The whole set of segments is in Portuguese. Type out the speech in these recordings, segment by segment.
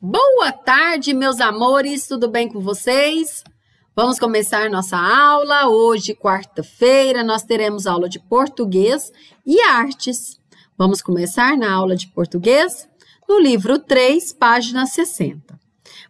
Boa tarde, meus amores, tudo bem com vocês? Vamos começar nossa aula. Hoje, quarta-feira, nós teremos aula de português e artes. Vamos começar na aula de português, no livro 3, página 60.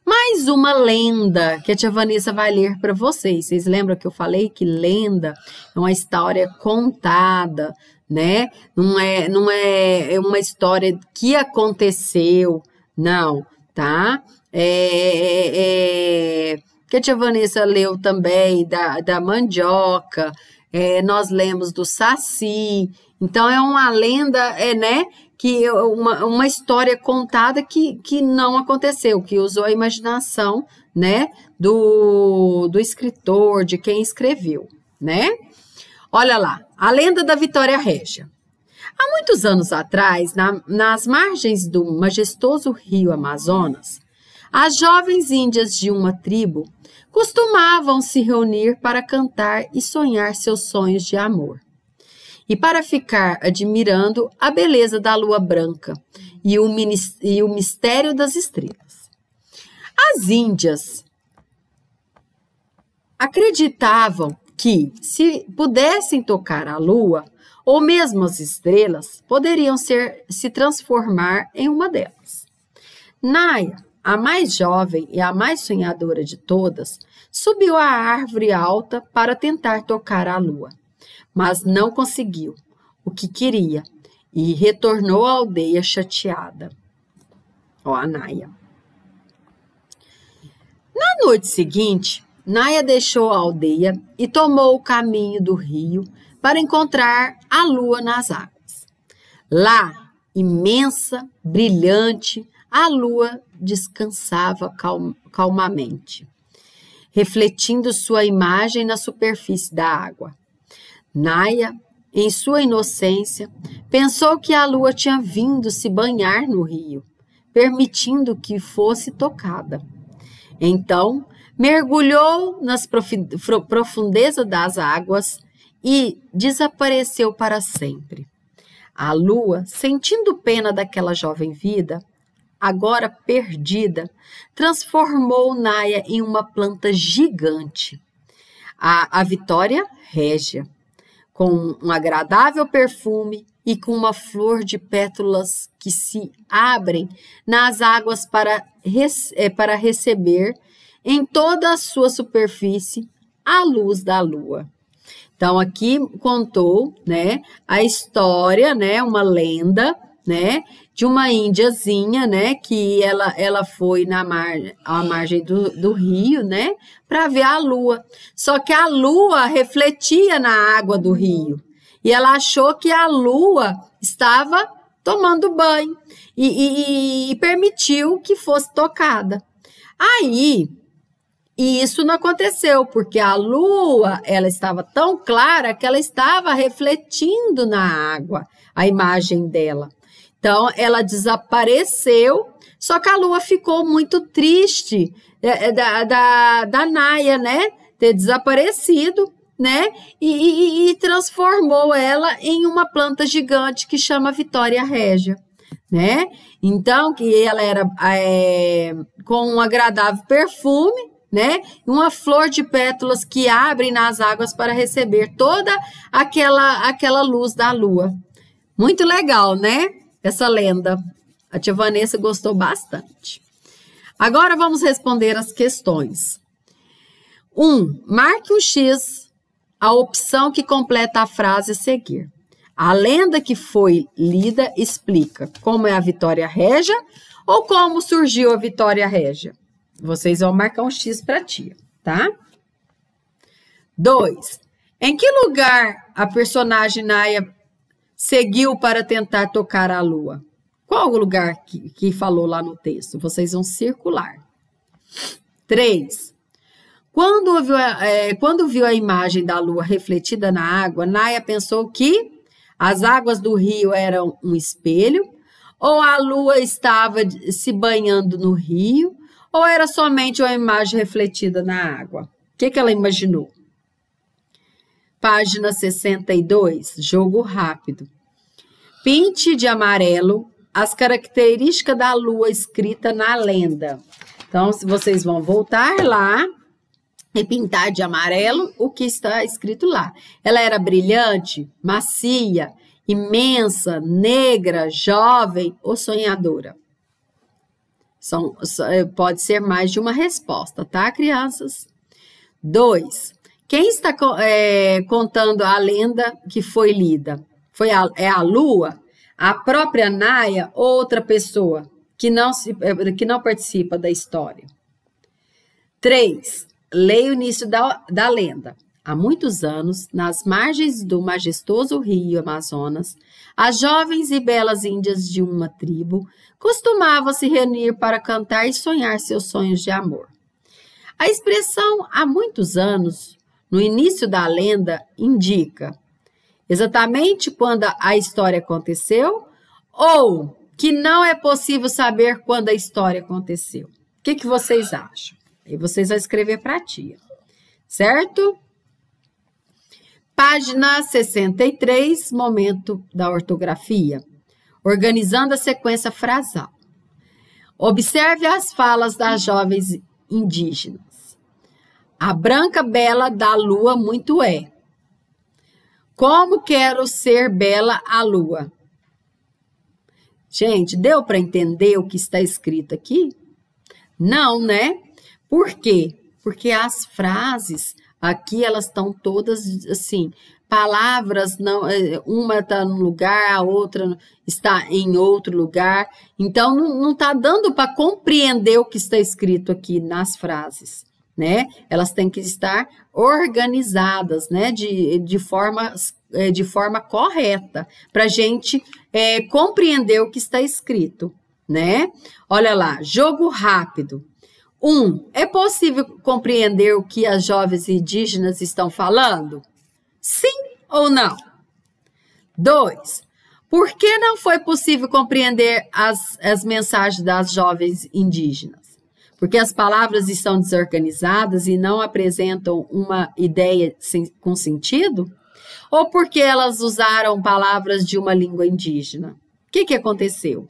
Mais uma lenda que a tia Vanessa vai ler para vocês. Vocês lembram que eu falei que lenda é uma história contada, né? Não é, não é uma história que aconteceu, não tá? É é, é, é, que a tia Vanessa leu também da, da mandioca, é, nós lemos do Saci. Então, é uma lenda, é, né? Que uma, uma história contada que, que não aconteceu, que usou a imaginação, né? Do, do escritor, de quem escreveu, né? Olha lá, a lenda da Vitória Régia. Há muitos anos atrás, na, nas margens do majestoso rio Amazonas, as jovens índias de uma tribo costumavam se reunir para cantar e sonhar seus sonhos de amor. E para ficar admirando a beleza da lua branca e o, e o mistério das estrelas. As índias acreditavam que, se pudessem tocar a lua, ou mesmo as estrelas, poderiam ser, se transformar em uma delas. Naya, a mais jovem e a mais sonhadora de todas, subiu à árvore alta para tentar tocar a lua, mas não conseguiu o que queria e retornou à aldeia chateada. Ó, a Naya. Na noite seguinte, Naya deixou a aldeia e tomou o caminho do rio para encontrar a lua nas águas. Lá, imensa, brilhante, a lua descansava calm calmamente, refletindo sua imagem na superfície da água. Naia, em sua inocência, pensou que a lua tinha vindo se banhar no rio, permitindo que fosse tocada. Então, mergulhou nas profundezas das águas e desapareceu para sempre. A lua, sentindo pena daquela jovem vida, agora perdida, transformou Naya em uma planta gigante. A, a vitória régia, com um agradável perfume e com uma flor de pétalas que se abrem nas águas para, rece eh, para receber em toda a sua superfície a luz da lua. Então aqui contou, né, a história, né, uma lenda, né, de uma índiazinha, né, que ela, ela foi na mar, à margem do, do rio, né, para ver a lua. Só que a lua refletia na água do rio. E ela achou que a lua estava tomando banho e, e, e permitiu que fosse tocada. Aí e isso não aconteceu, porque a lua, ela estava tão clara que ela estava refletindo na água a imagem dela. Então, ela desapareceu, só que a lua ficou muito triste é, é, da, da, da Naya, né? Ter desaparecido, né? E, e, e transformou ela em uma planta gigante que chama Vitória Régia né? Então, que ela era é, com um agradável perfume, né? Uma flor de pétalas que abre nas águas para receber toda aquela aquela luz da lua. Muito legal, né? Essa lenda. A tia Vanessa gostou bastante. Agora vamos responder as questões. 1. Um, marque um X a opção que completa a frase a seguir. A lenda que foi lida explica como é a Vitória Régia ou como surgiu a Vitória Régia. Vocês vão marcar um X para tia, tá? Dois. Em que lugar a personagem Naya seguiu para tentar tocar a lua? Qual o lugar que, que falou lá no texto? Vocês vão circular. Três. Quando viu, é, quando viu a imagem da lua refletida na água, Naya pensou que as águas do rio eram um espelho, ou a lua estava se banhando no rio, ou era somente uma imagem refletida na água? O que, que ela imaginou? Página 62, jogo rápido. Pinte de amarelo as características da lua escrita na lenda. Então, se vocês vão voltar lá e pintar de amarelo o que está escrito lá. Ela era brilhante, macia, imensa, negra, jovem ou sonhadora. São, eh, pode ser mais de uma resposta, tá, crianças? Dois, quem está é, contando a lenda que foi lida? Foi a, é a Lua? A própria naia outra pessoa que não, se, eh, que não participa da história. Três, leia o início da, da lenda. Há muitos anos, nas margens do majestoso rio Amazonas, as jovens e belas índias de uma tribo costumavam se reunir para cantar e sonhar seus sonhos de amor. A expressão há muitos anos, no início da lenda, indica exatamente quando a história aconteceu ou que não é possível saber quando a história aconteceu. O que, que vocês acham? E vocês vão escrever para a tia, certo? Página 63, momento da ortografia. Organizando a sequência frasal. Observe as falas das jovens indígenas. A branca bela da lua muito é. Como quero ser bela a lua? Gente, deu para entender o que está escrito aqui? Não, né? Por quê? Porque as frases Aqui elas estão todas assim, palavras não, é, uma está num lugar, a outra está em outro lugar. Então não está dando para compreender o que está escrito aqui nas frases, né? Elas têm que estar organizadas, né? De, de forma é, de forma correta para gente é, compreender o que está escrito, né? Olha lá, jogo rápido. Um, é possível compreender o que as jovens indígenas estão falando? Sim ou não? Dois, por que não foi possível compreender as, as mensagens das jovens indígenas? Porque as palavras estão desorganizadas e não apresentam uma ideia sem, com sentido? Ou porque elas usaram palavras de uma língua indígena? O que, que aconteceu?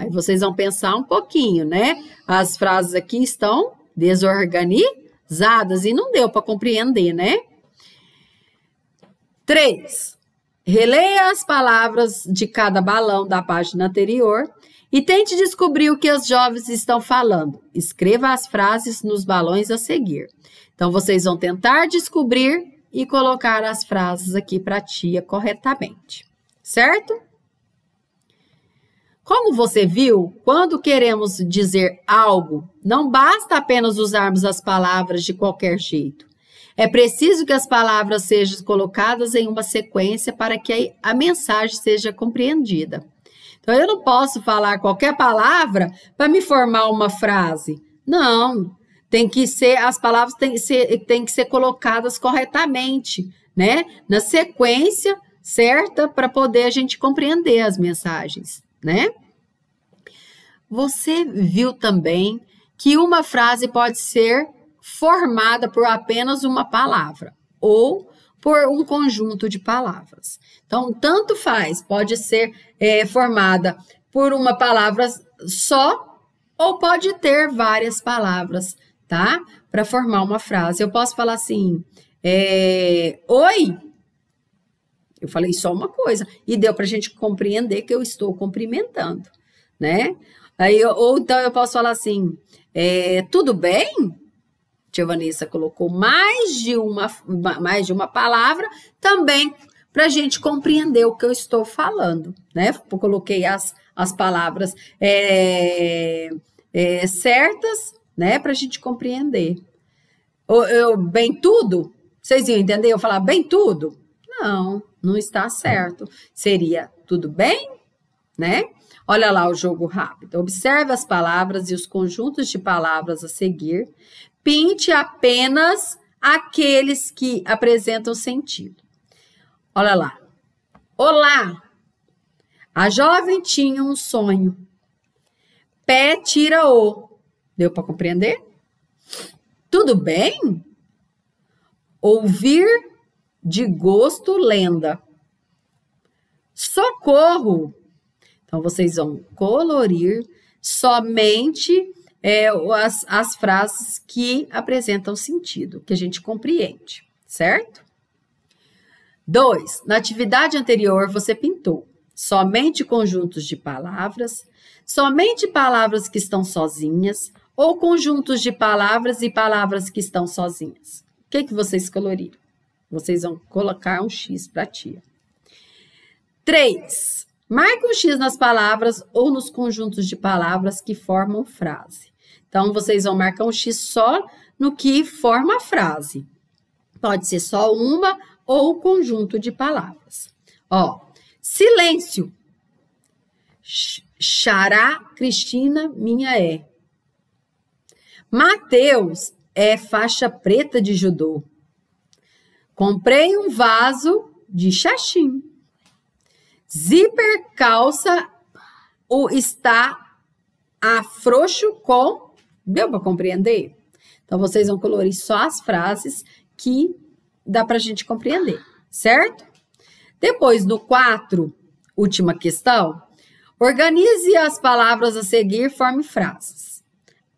Aí vocês vão pensar um pouquinho, né? As frases aqui estão desorganizadas e não deu para compreender, né? Três. Releia as palavras de cada balão da página anterior e tente descobrir o que as jovens estão falando. Escreva as frases nos balões a seguir. Então, vocês vão tentar descobrir e colocar as frases aqui para a tia corretamente, certo? Como você viu, quando queremos dizer algo, não basta apenas usarmos as palavras de qualquer jeito. É preciso que as palavras sejam colocadas em uma sequência para que a mensagem seja compreendida. Então, eu não posso falar qualquer palavra para me formar uma frase. Não, tem que ser, as palavras têm que ser, têm que ser colocadas corretamente, né? Na sequência certa para poder a gente compreender as mensagens né? Você viu também que uma frase pode ser formada por apenas uma palavra ou por um conjunto de palavras. Então, tanto faz, pode ser é, formada por uma palavra só ou pode ter várias palavras, tá? Para formar uma frase. Eu posso falar assim: é, Oi, eu falei só uma coisa, e deu para a gente compreender que eu estou cumprimentando, né? Aí, ou então eu posso falar assim, é, tudo bem? Tia Vanessa colocou mais de uma, mais de uma palavra também para a gente compreender o que eu estou falando, né? Eu coloquei as, as palavras é, é, certas, né? Para a gente compreender. Eu, eu, bem tudo? Vocês iam entender eu falar bem tudo? Não não está certo. Seria tudo bem, né? Olha lá o jogo rápido. Observe as palavras e os conjuntos de palavras a seguir. Pinte apenas aqueles que apresentam sentido. Olha lá. Olá! A jovem tinha um sonho. Pé tira o. Deu para compreender? Tudo bem? Ouvir de gosto lenda. Socorro! Então, vocês vão colorir somente é, as, as frases que apresentam sentido, que a gente compreende, certo? Dois, na atividade anterior, você pintou somente conjuntos de palavras, somente palavras que estão sozinhas ou conjuntos de palavras e palavras que estão sozinhas. O que, que vocês coloriram? Vocês vão colocar um X para tia. 3. Marque um X nas palavras ou nos conjuntos de palavras que formam frase. Então, vocês vão marcar um X só no que forma a frase. Pode ser só uma ou o conjunto de palavras. Ó, silêncio. Xará Cristina minha é. Mateus é faixa preta de judô. Comprei um vaso de xaxim. Zíper calça o está afrouxo com. Deu para compreender? Então vocês vão colorir só as frases que dá para a gente compreender, certo? Depois, no 4, última questão, organize as palavras a seguir, forme frases.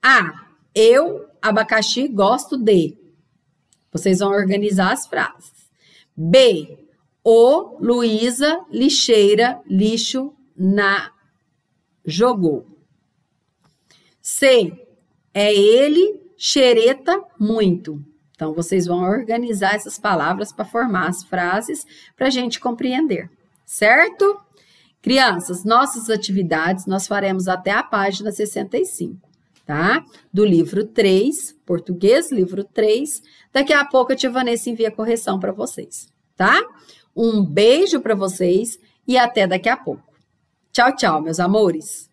A. Eu, abacaxi, gosto de. Vocês vão organizar as frases. B. O Luísa lixeira lixo na jogou. C. É ele xereta muito. Então vocês vão organizar essas palavras para formar as frases para a gente compreender, certo? Crianças, nossas atividades nós faremos até a página 65 tá? Do livro 3, português, livro 3. Daqui a pouco a tia Vanessa envia a correção para vocês, tá? Um beijo para vocês e até daqui a pouco. Tchau, tchau, meus amores.